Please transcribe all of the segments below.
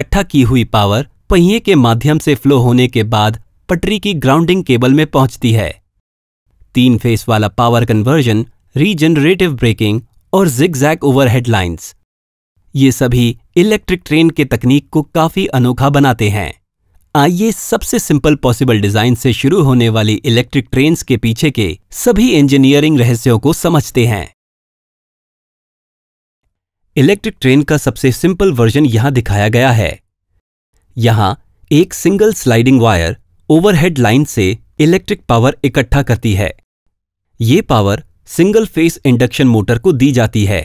इकट्ठा की हुई पावर पहिए के माध्यम से फ्लो होने के बाद पटरी की ग्राउंडिंग केबल में पहुंचती है तीन फेस वाला पावर कन्वर्जन रीजनरेटिव ब्रेकिंग और जिगजैग ओवरहेड लाइंस ये सभी इलेक्ट्रिक ट्रेन के तकनीक को काफी अनोखा बनाते हैं आइए सबसे सिंपल पॉसिबल डिजाइन से शुरू होने वाली इलेक्ट्रिक ट्रेन्स के पीछे के सभी इंजीनियरिंग रहस्यों को समझते हैं इलेक्ट्रिक ट्रेन का सबसे सिंपल वर्जन यहां दिखाया गया है यहां एक single sliding wire overhead line से इलेक्ट्रिक पावर इकट्ठा करती है ये power single phase induction motor को दी जाती है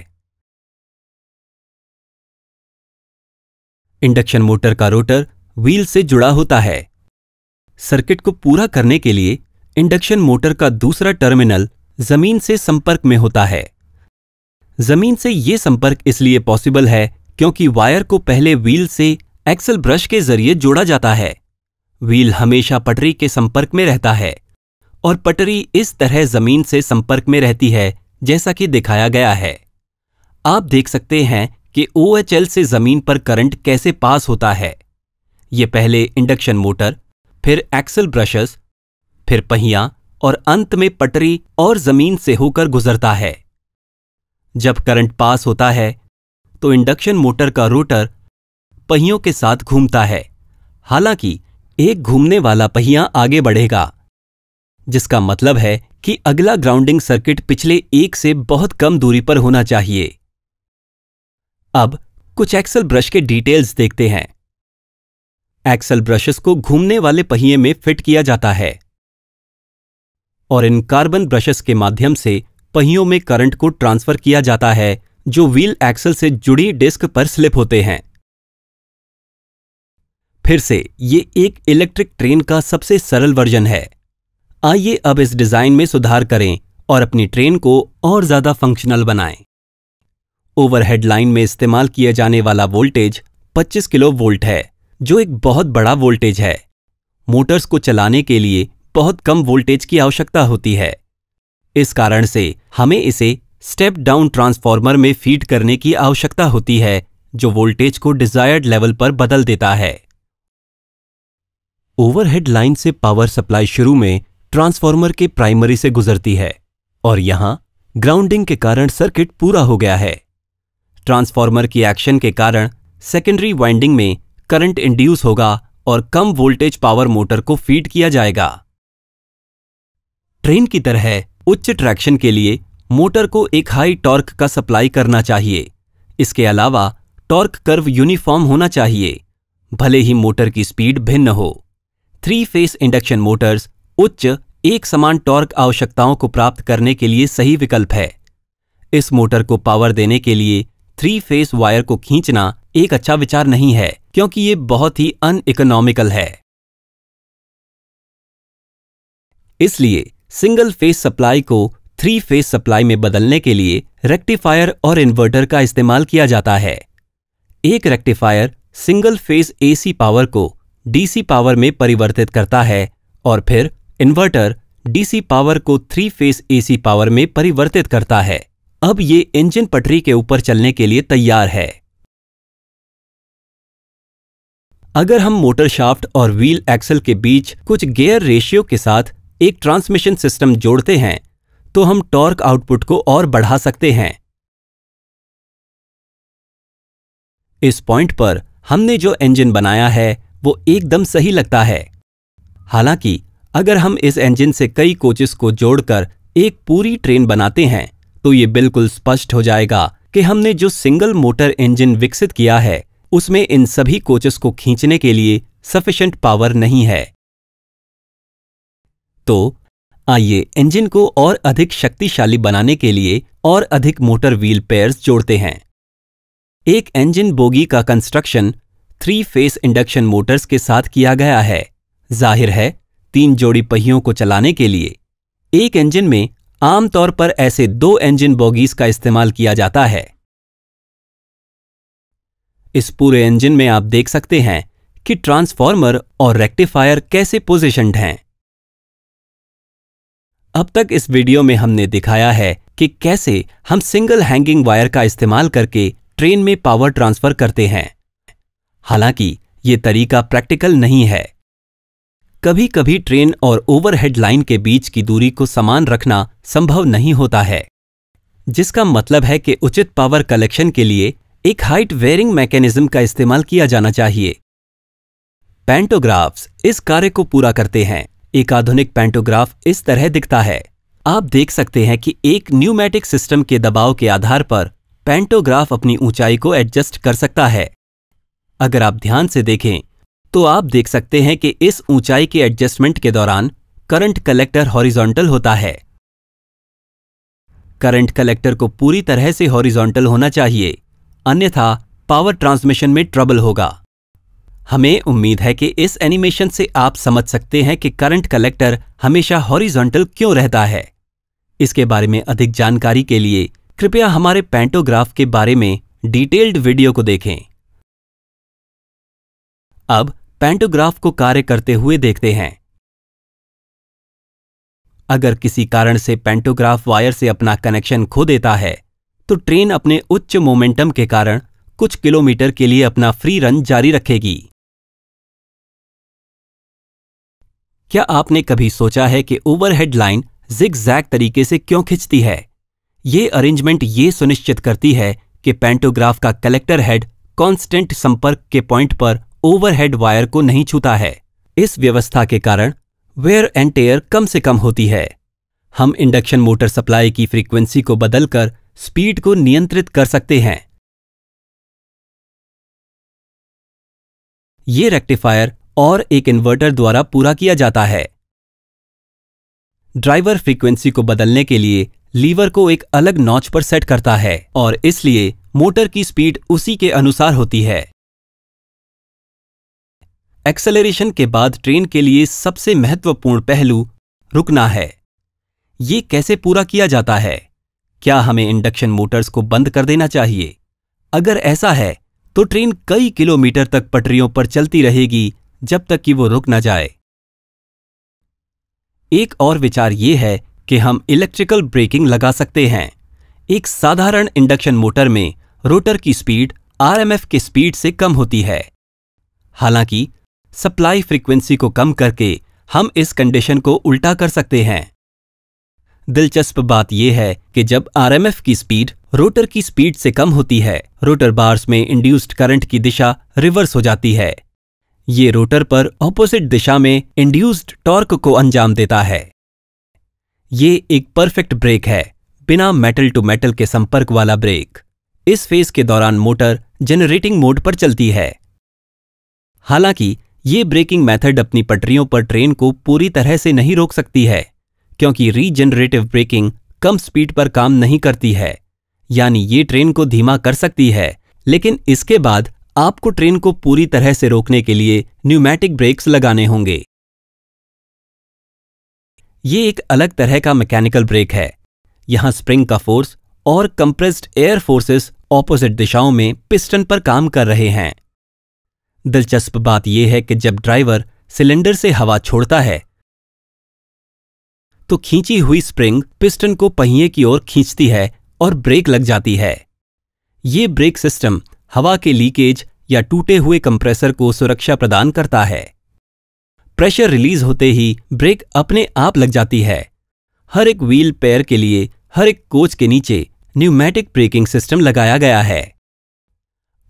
इंडक्शन मोटर का रोटर व्हील से जुड़ा होता है सर्किट को पूरा करने के लिए इंडक्शन मोटर का दूसरा टर्मिनल जमीन से संपर्क में होता है जमीन से ये संपर्क इसलिए पॉसिबल है क्योंकि वायर को पहले व्हील से एक्सल ब्रश के जरिए जोड़ा जाता है व्हील हमेशा पटरी के संपर्क में रहता है और पटरी इस तरह जमीन से संपर्क में रहती है जैसा कि दिखाया गया है आप देख सकते हैं कि ओ से जमीन पर करंट कैसे पास होता है ये पहले इंडक्शन मोटर फिर एक्सल ब्रशेस फिर पहिया और अंत में पटरी और जमीन से होकर गुजरता है जब करंट पास होता है तो इंडक्शन मोटर का रोटर पहियों के साथ घूमता है हालांकि एक घूमने वाला पहिया आगे बढ़ेगा जिसका मतलब है कि अगला ग्राउंडिंग सर्किट पिछले एक से बहुत कम दूरी पर होना चाहिए अब कुछ एक्सल ब्रश के डिटेल्स देखते हैं एक्सल ब्रशेस को घूमने वाले पहिए में फिट किया जाता है और इन कार्बन ब्रशेस के माध्यम से पहियों में करंट को ट्रांसफर किया जाता है जो व्हील एक्सल से जुड़ी डिस्क पर स्लिप होते हैं फिर से ये एक इलेक्ट्रिक ट्रेन का सबसे सरल वर्जन है आइए अब इस डिजाइन में सुधार करें और अपनी ट्रेन को और ज्यादा फंक्शनल बनाएं ओवरहेड लाइन में इस्तेमाल किया जाने वाला वोल्टेज 25 किलो वोल्ट है जो एक बहुत बड़ा वोल्टेज है मोटर्स को चलाने के लिए बहुत कम वोल्टेज की आवश्यकता होती है इस कारण से हमें इसे स्टेप डाउन ट्रांसफॉर्मर में फीड करने की आवश्यकता होती है जो वोल्टेज को डिजायर्ड लेवल पर बदल देता है ओवरहेड लाइन से पावर सप्लाई शुरू में ट्रांसफॉर्मर के प्राइमरी से गुजरती है और यहां ग्राउंडिंग के कारण सर्किट पूरा हो गया है ट्रांसफॉर्मर की एक्शन के कारण सेकेंडरी वाइंडिंग में करंट इंड्यूस होगा और कम वोल्टेज पावर मोटर को फीड किया जाएगा ट्रेन की तरह उच्च ट्रैक्शन के लिए मोटर को एक हाई टॉर्क का सप्लाई करना चाहिए इसके अलावा टॉर्क कर्व यूनिफॉर्म होना चाहिए भले ही मोटर की स्पीड भिन्न हो थ्री फेस इंडक्शन मोटर्स उच्च एक समान टॉर्क आवश्यकताओं को प्राप्त करने के लिए सही विकल्प है इस मोटर को पावर देने के लिए थ्री फेस वायर को खींचना एक अच्छा विचार नहीं है क्योंकि ये बहुत ही अन इकोनॉमिकल है इसलिए सिंगल फेस सप्लाई को थ्री फेज सप्लाई में बदलने के लिए रेक्टिफायर और इन्वर्टर का इस्तेमाल किया जाता है एक rectifier single phase AC power को डीसी पावर में परिवर्तित करता है और फिर इन्वर्टर डीसी पावर को थ्री फेज एसी पावर में परिवर्तित करता है अब ये इंजन पटरी के ऊपर चलने के लिए तैयार है अगर हम मोटर शाफ्ट और व्हील एक्सल के बीच कुछ गेयर रेशियो के साथ एक ट्रांसमिशन सिस्टम जोड़ते हैं तो हम टॉर्क आउटपुट को और बढ़ा सकते हैं इस पॉइंट पर हमने जो इंजन बनाया है वो एकदम सही लगता है हालांकि अगर हम इस इंजन से कई कोचेस को जोड़कर एक पूरी ट्रेन बनाते हैं तो ये बिल्कुल स्पष्ट हो जाएगा कि हमने जो सिंगल मोटर इंजन विकसित किया है उसमें इन सभी कोचेस को खींचने के लिए सफिशेंट पावर नहीं है तो आइए इंजन को और अधिक शक्तिशाली बनाने के लिए और अधिक मोटर व्हील पेयर्स जोड़ते हैं एक इंजन बोगी का construction three phase induction motors के साथ किया गया है जाहिर है तीन जोड़ी पहियों को चलाने के लिए एक इंजन में आमतौर पर ऐसे दो इंजन बोगीज का इस्तेमाल किया जाता है इस पूरे इंजन में आप देख सकते हैं कि ट्रांसफार्मर और रेक्टिफायर कैसे पोजिशनड हैं अब तक इस वीडियो में हमने दिखाया है कि कैसे हम सिंगल हैंगिंग वायर का इस्तेमाल करके ट्रेन में पावर ट्रांसफर करते हैं हालांकि ये तरीका प्रैक्टिकल नहीं है कभी कभी ट्रेन और ओवरहेड लाइन के बीच की दूरी को समान रखना संभव नहीं होता है जिसका मतलब है कि उचित पावर कलेक्शन के लिए एक हाइट वेयरिंग मैकेनिज्म का इस्तेमाल किया जाना चाहिए पैंटोग्राफ्स इस कार्य को पूरा करते हैं एक आधुनिक पेंटोग्राफ इस तरह दिखता है आप देख सकते हैं कि एक न्यूमेटिक सिस्टम के दबाव के आधार पर पेंटोग्राफ अपनी ऊंचाई को एडजस्ट कर सकता है अगर आप ध्यान से देखें तो आप देख सकते हैं कि इस ऊंचाई के एडजस्टमेंट के दौरान करंट कलेक्टर हॉरिजॉन्टल होता है करंट कलेक्टर को पूरी तरह से हॉरिजॉन्टल होना चाहिए अन्यथा पावर ट्रांसमिशन में ट्रबल होगा हमें उम्मीद है कि इस एनिमेशन से आप समझ सकते हैं कि करंट कलेक्टर हमेशा हॉरिजॉन्टल क्यों रहता है इसके बारे में अधिक जानकारी के लिए कृपया हमारे पैंटोग्राफ के बारे में डिटेल्ड वीडियो को देखें अब पैंटोग्राफ को कार्य करते हुए देखते हैं अगर किसी कारण से पैंटोग्राफ वायर से अपना कनेक्शन खो देता है तो ट्रेन अपने उच्च मोमेंटम के कारण कुछ किलोमीटर के लिए अपना फ्री रन जारी रखेगी क्या आपने कभी सोचा है कि ओवरहेड लाइन जिग जैग तरीके से क्यों खिंचती है ये अरेंजमेंट ये सुनिश्चित करती है कि पेंटोग्राफ का कलेक्टर हेड कांस्टेंट संपर्क के पॉइंट पर ओवरहेड वायर को नहीं छूता है इस व्यवस्था के कारण वेयर एंड टेयर कम से कम होती है हम इंडक्शन मोटर सप्लाई की फ्रीक्वेंसी को बदलकर स्पीड को नियंत्रित कर सकते हैं ये रेक्टिफायर और एक इन्वर्टर द्वारा पूरा किया जाता है ड्राइवर फ्रीक्वेंसी को बदलने के लिए लीवर को एक अलग नॉच पर सेट करता है और इसलिए मोटर की स्पीड उसी के अनुसार होती है एक्सेलरेशन के बाद ट्रेन के लिए सबसे महत्वपूर्ण पहलू रुकना है ये कैसे पूरा किया जाता है क्या हमें इंडक्शन मोटर्स को बंद कर देना चाहिए अगर ऐसा है तो ट्रेन कई किलोमीटर तक पटरियों पर चलती रहेगी जब तक कि वो रुक ना जाए एक और विचार ये है कि हम इलेक्ट्रिकल ब्रेकिंग लगा सकते हैं एक साधारण इंडक्शन मोटर में रोटर की स्पीड आरएमएफ के स्पीड से कम होती है हालांकि सप्लाई फ्रीक्वेंसी को कम करके हम इस कंडीशन को उल्टा कर सकते हैं दिलचस्प बात यह है कि जब आरएमएफ की स्पीड रोटर की स्पीड से कम होती है रोटर बार्स में इंड्यूस्ड करंट की दिशा रिवर्स हो जाती है ये रोटर पर ऑपोजिट दिशा में इंड्यूस्ड टॉर्क को अंजाम देता है ये एक परफेक्ट ब्रेक है बिना मेटल टू मेटल के संपर्क वाला ब्रेक इस फेज के दौरान मोटर जनरेटिंग मोड पर चलती है हालांकि ये ब्रेकिंग मेथड अपनी पटरियों पर ट्रेन को पूरी तरह से नहीं रोक सकती है क्योंकि रीजनरेटिव ब्रेकिंग कम स्पीड पर काम नहीं करती है यानी ये ट्रेन को धीमा कर सकती है लेकिन इसके बाद आपको ट्रेन को पूरी तरह से रोकने के लिए न्यूमैटिक ब्रेक्स लगाने होंगे ये एक अलग तरह का मैकेनिकल ब्रेक है यहां स्प्रिंग का फोर्स और कंप्रेस्ड एयर फोर्सेस ऑपोजिट दिशाओं में पिस्टन पर काम कर रहे हैं दिलचस्प बात यह है कि जब ड्राइवर सिलेंडर से हवा छोड़ता है तो खींची हुई स्प्रिंग पिस्टन को पहिए की ओर खींचती है और ब्रेक लग जाती है ये ब्रेक सिस्टम हवा के लीकेज या टूटे हुए कंप्रेसर को सुरक्षा प्रदान करता है प्रेशर रिलीज होते ही ब्रेक अपने आप लग जाती है हर एक व्हील पैर के लिए हर एक कोच के नीचे न्यूमैटिक ब्रेकिंग सिस्टम लगाया गया है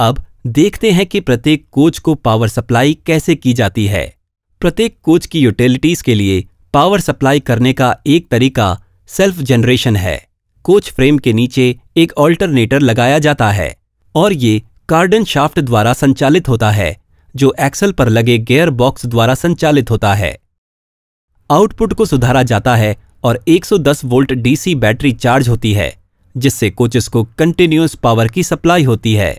अब देखते हैं कि प्रत्येक कोच को पावर सप्लाई कैसे की जाती है प्रत्येक कोच की यूटिलिटीज के लिए पावर सप्लाई करने का एक तरीका सेल्फ जनरेशन है कोच फ्रेम के नीचे एक ऑल्टरनेटर लगाया जाता है और ये कार्डन शाफ्ट द्वारा संचालित होता है जो एक्सल पर लगे गेयर बॉक्स द्वारा संचालित होता है आउटपुट को सुधारा जाता है और 110 वोल्ट डीसी बैटरी चार्ज होती है जिससे कोचेस को कंटिन्यूस पावर की सप्लाई होती है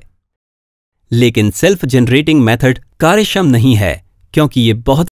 लेकिन सेल्फ जनरेटिंग मेथड कार्यक्षम नहीं है क्योंकि ये बहुत